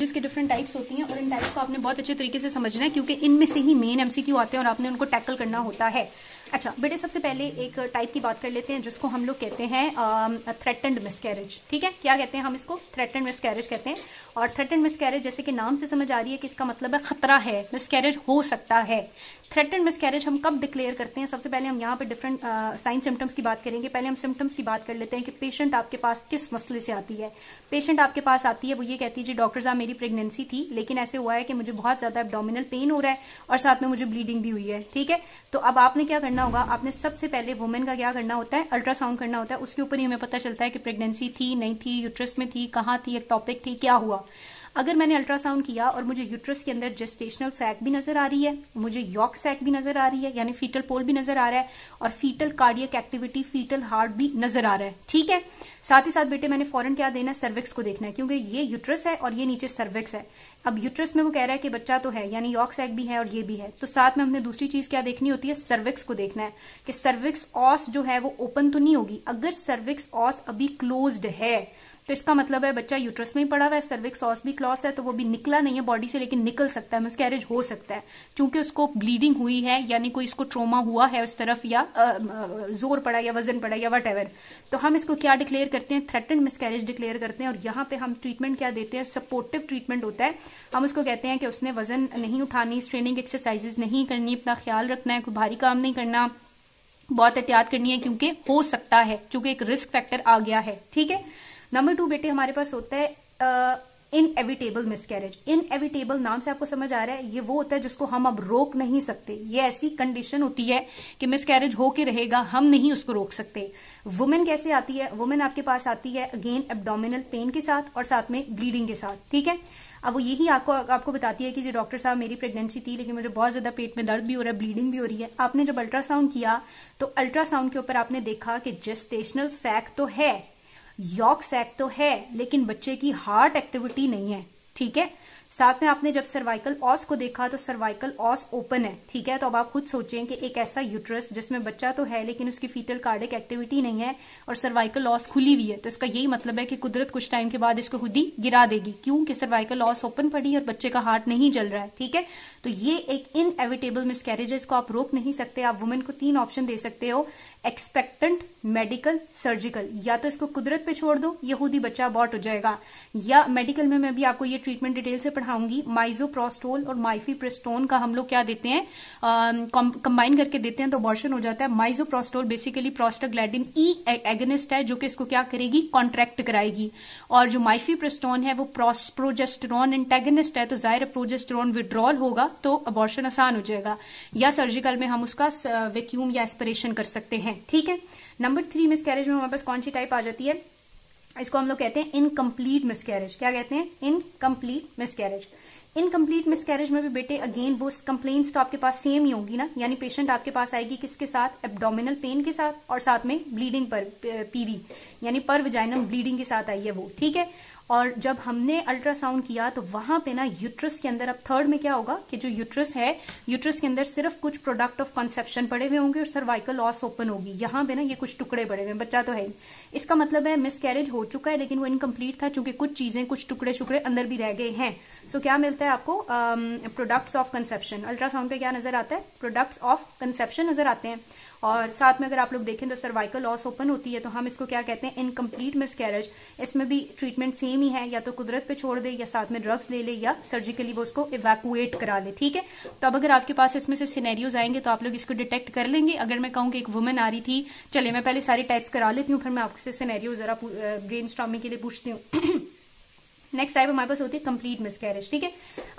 जिसकी different types होती हैं और इन टाइप्स को आपने बहुत अच्छे तरीके से समझना है क्योंकि इनमें से ही मेन एमसीक्यू आते हैं और आपने उनको टैकल करना होता है अच्छा बेटे सबसे पहले एक टाइप की बात कर लेते हैं जिसको हम लोग कहते हैं थ्रेटेंड um, मिसकैरेज ठीक है क्या कहते हैं हम इसको थ्रेटेंड मिसकैरेज कहते हैं और थ्रेटेंड मिसकैरेज जैसे कि नाम से समझ आ रही है कि इसका मतलब है खतरा है मिसकैरेज हो सकता है थ्रेटेंड मिसकैरेज हम कब डिक्लेयर करते हैं सबसे पहले हम यहाँ पे डिफरेंट साइन सिम्टम्स की बात करेंगे पहले हम सिम्टम्स की बात कर लेते हैं कि पेशेंट आपके पास किस मसले से आती है पेशेंट आपके पास आती है वो ये कहती है जी डॉक्टर साहब मेरी प्रेगनेंसी थी लेकिन ऐसे हुआ है कि मुझे बहुत ज्यादा एबडोमिनल पेन हो रहा है और साथ में मुझे ब्लीडिंग भी हुई है ठीक है तो अब आपने क्या करना होगा आपने सबसे पहले वुमेन का क्या करना होता है अल्ट्रासाउंड करना होता है उसके ऊपर ही हमें पता चलता है कि प्रेगनेंसी थी नहीं थी यूट्रस में थी कहाँ थी एक टॉपिक थी क्या हुआ अगर मैंने अल्ट्रासाउंड किया और मुझे यूट्रस के अंदर जेस्टेशनल सैक भी नजर आ रही है मुझे यॉक सैक भी नजर आ रही है यानी फीटल पोल भी नजर आ रहा है और foetal cardiac activity foetal heart भी नजर आ रहा है ठीक है साथ ही साथ बेटे मैंने फॉरन क्या देना है सर्विक्स को देखना है क्योंकि ये यूट्रस है और ये नीचे सर्विक्स है अब यूट्रस में वो कह रहा है कि बच्चा तो है यानी यॉक सैक भी है और ये भी है तो साथ में हमने दूसरी चीज क्या देखनी होती है सर्विक्स को देखना है कि सर्विक्स ऑस जो है वो ओपन तो नहीं होगी अगर सर्विक्स ऑस अभी क्लोज्ड है तो इसका मतलब है बच्चा यूट्रस में ही पड़ा हुआ है सर्विक्स सॉस भी क्लॉस है तो वो भी निकला नहीं है बॉडी से लेकिन निकल सकता है मिसकैरेज हो सकता है क्योंकि उसको ब्लीडिंग हुई है यानी कोई इसको ट्रोमा हुआ है उस तरफ या जोर पड़ा या वजन पड़ा या वट तो हम इसको क्या डिक्लेयर करते हैं थ्रेटेड मिसकैरेज डिक्लेयर करते हैं और यहाँ पे हम ट्रीटमेंट क्या देते हैं सपोर्टिव ट्रीटमेंट होता है हम उसको कहते हैं कि उसने वजन नहीं उठानी स्ट्रेनिंग एक्सरसाइजेज नहीं करनी अपना ख्याल रखना है कोई भारी काम नहीं करना बहुत एहतियात करनी है क्योंकि हो सकता है क्योंकि एक रिस्क फैक्टर आ गया है ठीक है नंबर टू बेटे हमारे पास होता है inevitable miscarriage inevitable नाम से आपको समझ आ रहा है ये वो होता है जिसको हम अब रोक नहीं सकते ये ऐसी कंडीशन होती है कि मिसकैरेज होके रहेगा हम नहीं उसको रोक सकते वुमेन कैसे आती है वुमेन आपके पास आती है अगेन एबडोमिनल पेन के साथ और साथ में ब्लीडिंग के साथ ठीक है अब वो यही आपको आपको बताती है कि जी डॉक्टर साहब मेरी प्रेगनेंसी थी लेकिन मुझे बहुत ज्यादा पेट में दर्द भी हो रहा है ब्लीडिंग भी हो रही है आपने जब अल्ट्रासाउंड किया तो अल्ट्रासाउंड के ऊपर आपने देखा कि जेस्टेशनल सैक तो है यॉक सैक तो है लेकिन बच्चे की हार्ट एक्टिविटी नहीं है ठीक है साथ में आपने जब सर्वाइकल ऑस को देखा तो सर्वाइकल ऑस ओपन है ठीक है तो अब आप खुद सोचें कि एक ऐसा यूट्रस जिसमें बच्चा तो है लेकिन उसकी फीटल कार्डिक एक्टिविटी नहीं है और सर्वाइकल ऑस खुली हुई है तो इसका यही मतलब है कि कुदरत कुछ टाइम के बाद इसको खुद ही गिरा देगी क्योंकि सर्वाइकल ऑस ओपन पड़ी और बच्चे का हार्ट नहीं जल रहा है ठीक है तो ये एक इन एविटेबल मिसकैरेज है इसको आप रोक नहीं सकते आप वुमेन को तीन ऑप्शन दे सकते हो एक्सपेक्टेंट मेडिकल सर्जिकल या तो इसको कुदरत पे छोड़ दो यहूदी बच्चा अबॉट हो जाएगा या मेडिकल में मैं भी आपको ये ट्रीटमेंट डिटेल से पढ़ाऊंगी माइजोप्रोस्टोल और प्रेस्टोन का हम लोग क्या देते हैं कंबाइन करके देते हैं तो अबॉर्शन हो जाता है माइजोप्रोस्टोल बेसिकली प्रोस्टाग्लैडिन ई एगनिस्ट है जो कि इसको क्या करेगी कॉन्ट्रैक्ट कराएगी और जो प्रेस्टोन है वो प्रोजेस्टरॉन एंटेगनिस्ट है तो जाहिर प्रोजेस्टरॉन विड्रॉल होगा तो अबॉर्शन आसान हो जाएगा या सर्जिकल में हम उसका वैक्यूम या एस्परेशन कर सकते हैं हैं ठीक है नंबर थ्री मिसकैरेज में हमारे पास कौन सी टाइप आ जाती है इसको हम लोग कहते हैं इनकम्प्लीट मिसकैरेज क्या कहते हैं इनकम्प्लीट मिसकैरेज इनकम्प्लीट मिसकैरेज में भी बेटे अगेन वो कंप्लेन्ट्स तो आपके पास सेम ही होंगी ना यानी पेशेंट आपके पास आएगी किसके साथ एब्डोमिनल पेन के साथ और साथ में ब्लीडिंग पर पीवी यानी पर वजाइनम ब्लीडिंग के साथ आई है वो ठीक है और जब हमने अल्ट्रासाउंड किया तो वहां पे ना यूट्रस के अंदर अब थर्ड में क्या होगा कि जो यूट्रस है यूट्रस के अंदर सिर्फ कुछ प्रोडक्ट ऑफ कंसेप्शन पड़े हुए होंगे और सर्वाइकल लॉस ओपन होगी यहां पे ना ये कुछ टुकड़े पड़े हुए बच्चा तो है इसका मतलब है मिस कैरेज हो चुका है लेकिन वो इनकम्प्लीट था चूंकि कुछ चीजें कुछ टुकड़े टुकड़े अंदर भी रह गए हैं सो क्या मिलता है आपको प्रोडक्ट्स ऑफ कंसेप्शन अल्ट्रासाउंड पे क्या नजर आता है प्रोडक्ट्स ऑफ कंसेप्शन नजर आते हैं और साथ में अगर आप लोग देखें तो सर्वाइकल लॉस ओपन होती है तो हम इसको क्या कहते हैं इनकम्प्लीट मिसकैरेज इसमें भी ट्रीटमेंट सेम ही है या तो कुदरत पे छोड़ दे या साथ में ड्रग्स ले ले या सर्जिकली वो उसको इवैकुएट करा ले ठीक है तो अब अगर आपके पास इसमें से सिनेरियोज आएंगे तो आप लोग इसको डिटेक्ट कर लेंगे अगर मैं कहूँ कि एक वुमन आ रही थी चले मैं पहले सारी टाइप्स करा लेती हूँ फिर मैं आपसे सीनेरियो जरा ब्रेन के लिए पूछती हूँ नेक्स्ट टाइप हमारे पास होती है कंप्लीट मिसकैरेज ठीक है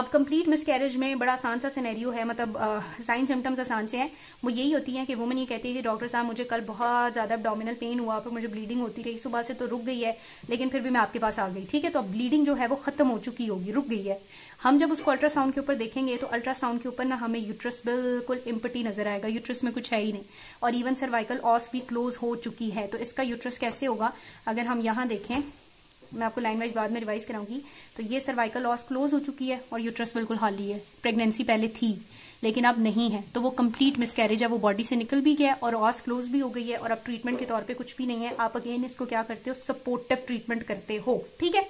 अब कंप्लीट मिसकैरेज में बड़ा आसान सा सिनेरियो है मतलब साइन सिम्टम्स आसान से हैं वो यही होती है कि वुमन ये कहती है कि डॉक्टर साहब मुझे कल बहुत ज़्यादा डोमिनल पेन हुआ फिर मुझे ब्लीडिंग होती रही सुबह से तो रुक गई है लेकिन फिर भी मैं आपके पास आ गई ठीक है तो अब ब्लीडिंग जो है वो खत्म हो चुकी होगी रुक गई है हम जब उसको अल्ट्रासाउंड के ऊपर देखेंगे तो अल्ट्रासाउंड के ऊपर ना हमें यूट्रस बिल्कुल इम्पटी नजर आएगा यूट्रस में कुछ है ही नहीं और इवन सर्वाइकल ऑस भी क्लोज हो चुकी है तो इसका यूट्रस कैसे होगा अगर हम यहां देखें मैं आपको लाइन वाइज बाद में रिवाइज कराऊंगी तो ये सर्वाइकल लॉस क्लोज हो चुकी है और यूट्रस बिल्कुल हाली है प्रेगनेंसी पहले थी लेकिन अब नहीं है तो वो कंप्लीट मिसकैरेज है वो बॉडी से निकल भी गया और ऑस क्लोज भी हो गई है और अब ट्रीटमेंट के तौर पे कुछ भी नहीं है आप अगेन इसको क्या करते हो सपोर्टिव ट्रीटमेंट करते हो ठीक है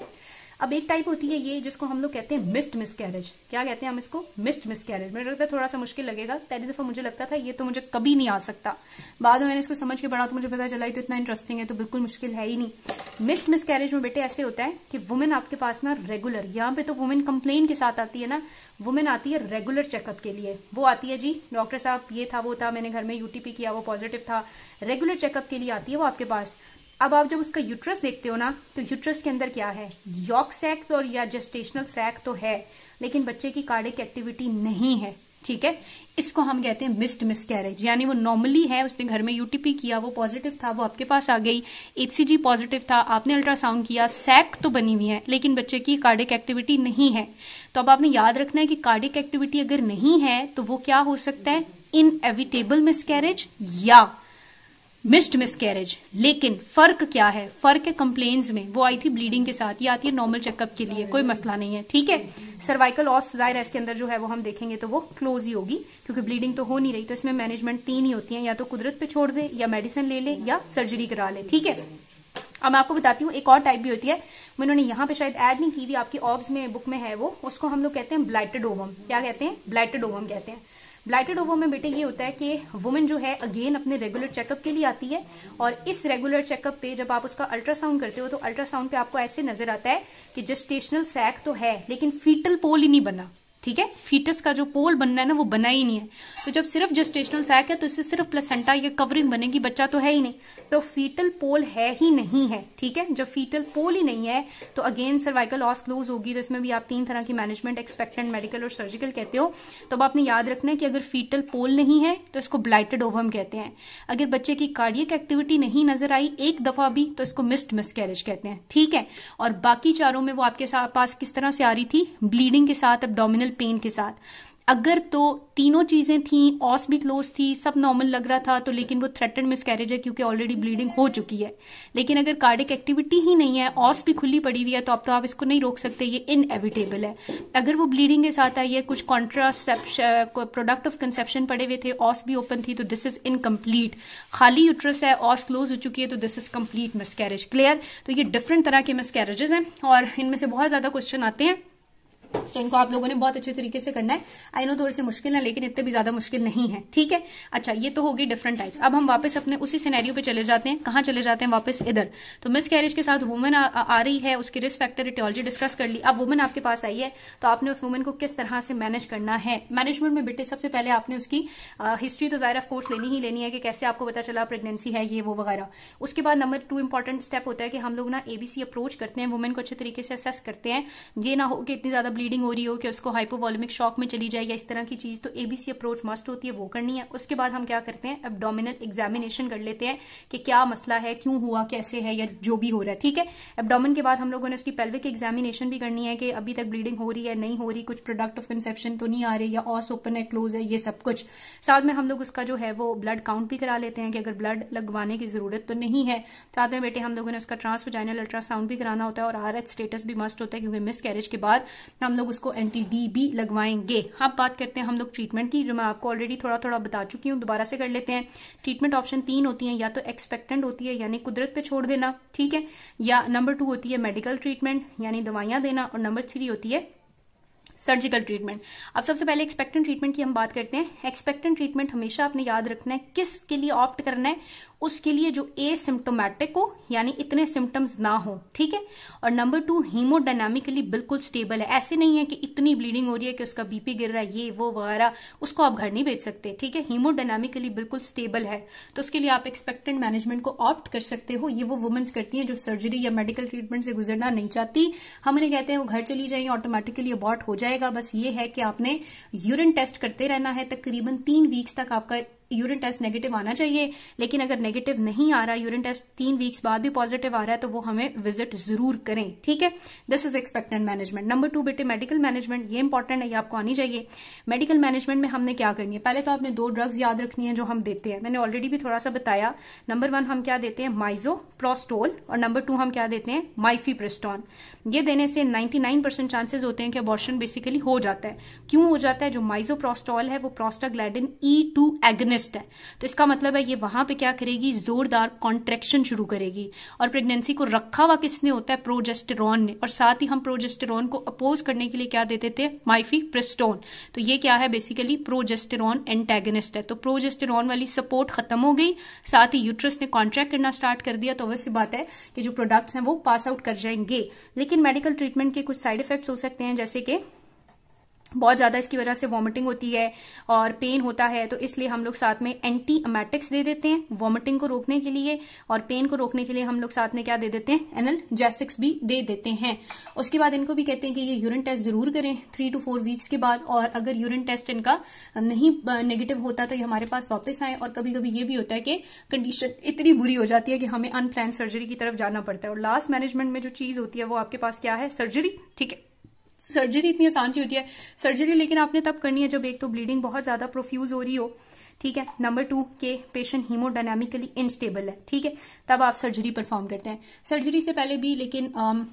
अब एक टाइप होती है ये जिसको हम लोग कहते हैं मिस्ड मिसकैरेज क्या कहते हैं हम इसको मिस्ड मिसकैरेज मुझे लगता है थोड़ा सा मुश्किल लगेगा पहली दफा मुझे लगता था ये तो मुझे कभी नहीं आ सकता बाद में मैंने इसको समझ के पढ़ा तो मुझे पता चला तो इतना इंटरेस्टिंग है तो बिल्कुल मुश्किल है ही नहीं मिस्ड मिसकैरेज में बेटे ऐसे होता है कि वुमेन आपके पास ना रेगुलर यहाँ पे तो वुमेन कंप्लेन के साथ आती है ना वुमेन आती है रेगुलर चेकअप के लिए वो आती है जी डॉक्टर साहब ये था वो था मैंने घर में यूटीपी किया वो पॉजिटिव था रेगुलर चेकअप के लिए आती है वो आपके पास अब आप जब उसका यूट्रस देखते हो ना तो यूट्रस के अंदर क्या है यॉक सैक तो और या जेस्टेशनल सैक तो है लेकिन बच्चे की कार्डिक एक्टिविटी नहीं है ठीक है इसको हम कहते हैं मिस्ड मिसकैरेज यानी वो नॉर्मली है उसने घर में यूटीपी किया वो पॉजिटिव था वो आपके पास आ गई एचसीजी पॉजिटिव था आपने अल्ट्रासाउंड किया सैक तो बनी हुई है लेकिन बच्चे की कार्डिक एक्टिविटी नहीं है तो अब आपने याद रखना है कि कार्डिक एक्टिविटी अगर नहीं है तो वो क्या हो सकता है इन एविटेबल मिसकैरेज या मिस्ड मिसकैरेज लेकिन फर्क क्या है फर्क है कंप्लेन में वो आई थी ब्लीडिंग के साथ या आती है नॉर्मल चेकअप के लिए कोई मसला नहीं है ठीक है सर्वाइकल ऑस जाहिर है इसके अंदर जो है वो हम देखेंगे तो वो क्लोज ही होगी क्योंकि ब्लीडिंग तो हो नहीं रही तो इसमें मैनेजमेंट तीन ही होती है या तो कुदरत पे छोड़ दे या मेडिसिन ले ले या सर्जरी करा ले ठीक है अब मैं आपको बताती हूँ एक और टाइप भी होती है उन्होंने यहाँ पे शायद ऐड नहीं की थी आपकी ऑब्स में बुक में है वो उसको हम लोग कहते हैं ब्लाइटेड ओवम क्या कहते हैं ब्लाइटेड ओवम कहते हैं ब्लाइटेड ओवम में बेटे ये होता है कि वुमेन जो है अगेन अपने रेगुलर चेकअप के लिए आती है और इस रेगुलर चेकअप पे जब आप उसका अल्ट्रासाउंड करते हो तो अल्ट्रासाउंड पे आपको ऐसे नजर आता है कि जस्टेशनल सैक तो है लेकिन फीटल पोल ही नहीं बना ठीक है फीटस का जो पोल बनना है ना वो बना ही नहीं है तो जब सिर्फ जस्टेशनल सैक है तो इससे सिर्फ प्लेसेंटा या कवरिंग बनेगी बच्चा तो है ही नहीं तो फीटल पोल है ही नहीं है ठीक है जब फीटल पोल ही नहीं है तो अगेन सर्वाइकल लॉस क्लोज होगी तो इसमें भी आप तीन तरह की मैनेजमेंट एक्सपेक्टेंट मेडिकल और सर्जिकल कहते हो तो अब आपने याद रखना है कि अगर फीटल पोल नहीं है तो इसको ब्लाइटेड ओवम कहते हैं अगर बच्चे की कार्डियक एक्टिविटी नहीं नजर आई एक दफा भी तो इसको मिस्ड मिसकैरेज कहते हैं ठीक है और बाकी चारों में वो आपके पास किस तरह से आ रही थी ब्लीडिंग के साथ अब नॉर्मल पेन के साथ अगर तो तीनों चीजें थी ऑस भी क्लोज थी सब नॉर्मल लग रहा था तो लेकिन वो थ्रेटन मिसकैरेज है क्योंकि ऑलरेडी ब्लीडिंग हो चुकी है लेकिन अगर कार्डिक एक्टिविटी ही नहीं है ऑस भी खुली पड़ी हुई है तो अब तो आप इसको नहीं रोक सकते ये इनएविटेबल है अगर वो ब्लीडिंग के साथ आई है कुछ कॉन्ट्रासेप्शन प्रोडक्ट ऑफ कंसेप्शन पड़े हुए थे ऑस भी ओपन थी तो दिस इज इनकम्प्लीट खाली यूट्रस है ऑस क्लोज हो चुकी है तो this is complete miscarriage clear तो ये डिफरेंट तरह के मिसकैरेजेस हैं और इनमें से बहुत ज्यादा क्वेश्चन आते हैं तो इनको आप लोगों ने बहुत अच्छे तरीके से करना है आई नो थोड़े से मुश्किल है लेकिन इतने भी ज्यादा मुश्किल नहीं है ठीक है अच्छा ये तो होगी डिफरेंट टाइप्स अब हम वापस अपने उसी सिनेरियो पे चले जाते हैं कहाँ चले जाते हैं वापस इधर तो मिस कैरेज के साथ वुमन आ, आ, आ रही है उसकी रिस्क फैक्टर इटियोलॉजी डिस्कस कर ली अब वुमेन आपके पास आई है तो आपने उस वुमेन को किस तरह से मैनेज करना है मैनेजमेंट में बेटे सबसे पहले आपने उसकी हिस्ट्री तो जाहिर कोर्स लेनी ही लेनी है कि कैसे आपको पता चला प्रेगनेंसी है ये वो वगैरह उसके बाद नंबर टू इंपॉर्टेंट स्टेप होता है कि हम लोग ना एबीसी अप्रोच करते हैं वुमेन को अच्छे तरीके से असेस करते हैं ये ना हो कि इतनी ज्यादा ब्लीडिंग हो रही हो कि उसको हाइपोवॉलमिक शॉक में चली जाए या इस तरह की चीज तो एबीसी अप्रोच मस्ट होती है वो करनी है उसके बाद हम क्या करते हैं एबडोमिनल एग्जामिनेशन कर लेते हैं कि क्या मसला है क्यों हुआ कैसे है या जो भी हो रहा है ठीक है एबडोमिन के बाद हम लोगों ने उसकी पेल्विक एग्जामिनेशन भी करनी है कि अभी तक ब्लीडिंग हो रही है नहीं हो रही कुछ प्रोडक्ट ऑफ कंसेप्शन तो नहीं आ रही या ऑस ओपन है क्लोज है ये सब कुछ साथ में हम लोग उसका जो है वो ब्लड काउंट भी करा लेते हैं कि अगर ब्लड लगवाने की जरूरत तो नहीं है साथ में बेटे हम लोगों ने उसका ट्रांसवेजाइनल अल्ट्रासाउंड भी कराना होता है और आर स्टेटस भी मस्ट होता है क्योंकि मिस कैरेज के बाद हम हम लोग उसको एंटी डी भी लगवाएंगे अब हाँ बात करते हैं हम लोग ट्रीटमेंट की जो मैं आपको ऑलरेडी थोड़ा थोड़ा बता चुकी हूँ दोबारा से कर लेते हैं ट्रीटमेंट ऑप्शन तीन होती है या तो एक्सपेक्टेंट होती है यानी कुदरत पे छोड़ देना ठीक है या नंबर टू होती है मेडिकल ट्रीटमेंट यानी दवाइयां देना और नंबर थ्री होती है सर्जिकल ट्रीटमेंट अब सबसे पहले एक्सपेक्टेंट ट्रीटमेंट की हम बात करते हैं एक्सपेक्टेंट ट्रीटमेंट हमेशा आपने याद रखना है किस के लिए ऑप्ट करना है उसके लिए जो ए सिम्टोमेटिक हो यानी इतने सिम्टम्स ना हो ठीक है और नंबर टू हीमोडाइनामिकली बिल्कुल स्टेबल है ऐसे नहीं है कि इतनी ब्लीडिंग हो रही है कि उसका बीपी गिर रहा है ये वो वगैरह उसको आप घर नहीं बेच सकते ठीक है हीमोडाइनामिकली बिल्कुल स्टेबल है तो उसके लिए आप एक्सपेक्टेंट मैनेजमेंट को ऑप्ट कर सकते हो ये वो वुमेन्स करती हैं जो सर्जरी या मेडिकल ट्रीटमेंट से गुजरना नहीं चाहती हम उन्हें कहते हैं वो घर चली जाएंगे ऑटोमेटिकली अबॉर्ट हो जाए जाएगा बस ये है कि आपने यूरिन टेस्ट करते रहना है तकरीबन तीन वीक्स तक आपका यूरिन टेस्ट नेगेटिव आना चाहिए लेकिन अगर नेगेटिव नहीं आ रहा यूरिन टेस्ट तीन वीक्स बाद भी पॉजिटिव आ रहा है तो वो हमें विजिट जरूर करें ठीक है this is expected management number two बेटे मेडिकल मैनेजमेंट ये इंपॉर्टेंट है ये आपको आनी चाहिए मेडिकल मैनेजमेंट में हमने क्या करनी है पहले तो आपने दो ड्रग्स याद रखनी है जो हम देते हैं मैंने ऑलरेडी भी थोड़ा सा बताया नंबर वन हम क्या देते हैं माइजो प्रोस्टोल और नंबर टू हम क्या देते हैं माइफी प्रिस्टॉन ये देने से 99 परसेंट चांसेस होते हैं कि अबॉर्शन बेसिकली हो जाता है क्यों हो जाता है जो माइजो है वो प्रोस्टाग्लैडिन ई टू चेस्ट है तो इसका मतलब है ये वहां पे क्या करेगी जोरदार कॉन्ट्रेक्शन शुरू करेगी और प्रेगनेंसी को रखा हुआ किसने होता है प्रोजेस्टेरॉन ने और साथ ही हम प्रोजेस्टेरॉन को अपोज करने के लिए क्या देते थे माइफी प्रिस्टोन तो ये क्या है बेसिकली प्रोजेस्टेरॉन एंटेगनिस्ट है तो प्रोजेस्टेरॉन वाली सपोर्ट खत्म हो गई साथ ही यूट्रस ने कॉन्ट्रैक्ट करना स्टार्ट कर दिया तो अवश्य बात है कि जो प्रोडक्ट्स हैं वो पास आउट कर जाएंगे लेकिन मेडिकल ट्रीटमेंट के कुछ साइड इफेक्ट्स हो सकते हैं जैसे कि बहुत ज़्यादा इसकी वजह से वॉमिटिंग होती है और पेन होता है तो इसलिए हम लोग साथ में एंटी अमेटिक्स दे देते हैं वॉमिटिंग को रोकने के लिए और पेन को रोकने के लिए हम लोग साथ में क्या दे देते हैं एनलजेसिक्स भी दे देते हैं उसके बाद इनको भी कहते हैं कि ये यूरिन टेस्ट जरूर करें थ्री टू फोर वीक्स के बाद और अगर यूरिन टेस्ट इनका नहीं नेगेटिव होता तो ये हमारे पास वापस आए और कभी कभी ये भी होता है कि कंडीशन इतनी बुरी हो जाती है कि हमें अनप्लान सर्जरी की तरफ जाना पड़ता है और लास्ट मैनेजमेंट में जो चीज़ होती है वो आपके पास क्या है सर्जरी ठीक है सर्जरी इतनी आसान सी होती है सर्जरी लेकिन आपने तब करनी है जब एक तो ब्लीडिंग बहुत ज्यादा प्रोफ्यूज हो रही हो ठीक है नंबर टू के पेशेंट हीमोडाइनमिकली इनस्टेबल है ठीक है तब आप सर्जरी परफॉर्म करते हैं सर्जरी से पहले भी लेकिन um,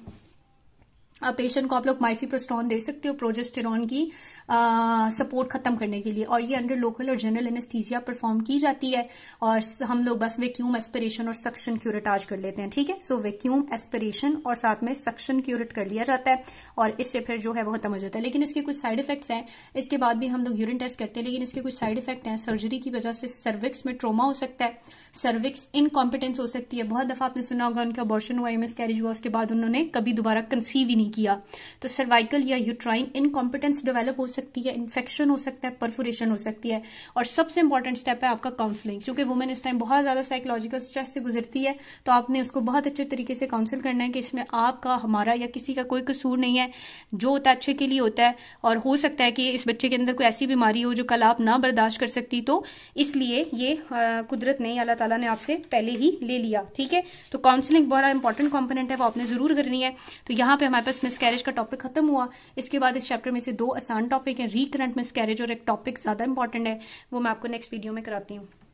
पेशेंट को आप लोग माइफीप्रोस्टॉन दे सकते हो प्रोजेस्टेरॉन की आ, सपोर्ट खत्म करने के लिए और ये अंडर लोकल और जनरल एनेस्थीजिया परफॉर्म की जाती है और हम लोग बस वैक्यूम एस्पिरेशन और सक्शन क्यूरेटाज कर लेते हैं ठीक है सो वैक्यूम एस्पिरेशन और साथ में सक्शन क्यूरेट कर लिया जाता है और इससे फिर जो है वो खत्म हो जाता है लेकिन इसके कुछ साइड इफेक्ट्स हैं इसके बाद भी हम लोग यूरिन टेस्ट करते हैं लेकिन इसके कुछ साइड इफेक्ट हैं सर्जरी की वजह से सर्विक्स में ट्रोमा हो सकता है सर्विक्स इनकॉम्पिटेंस हो सकती है बहुत दफा आपने सुना होगा उनका अबॉर्शन हुआ एमएस कैरिज हुआ उसके बाद उन्होंने कभी दोबारा कंसीव ही नहीं किया तो सर्वाइकल या यूट्राइन इनकॉम्पिटेंस डेवलप हो सकती है इन्फेक्शन हो सकता है परफोरेशन हो सकती है और सबसे इंपॉर्टेंट स्टेप है आपका काउंसलिंग क्योंकि वुमेन इस टाइम बहुत ज्यादा साइकोलॉजिकल स्ट्रेस से गुजरती है तो आपने उसको बहुत अच्छे तरीके से काउंसिल करना है कि इसमें आपका हमारा या किसी का कोई कसूर नहीं है जो होता है अच्छे के लिए होता है और हो सकता है कि इस बच्चे के अंदर कोई ऐसी बीमारी हो जो कल आप ना बर्दाश्त कर सकती तो इसलिए ये कुदरत नहीं अल्लाह ताला ने आपसे पहले ही ले लिया ठीक है तो काउंसलिंग बड़ा इंपॉर्टेंट कॉम्पोनेंट है वो आपने जरूर करनी है तो यहाँ पे हमारे पास मिसकैरेज का टॉपिक खत्म हुआ इसके बाद इस चैप्टर में से दो आसान टॉपिक है रिकरेंट मिसकैरेज और एक टॉपिक ज्यादा इंपॉर्टेंट है वो मैं आपको नेक्स्ट वीडियो में कराती हूँ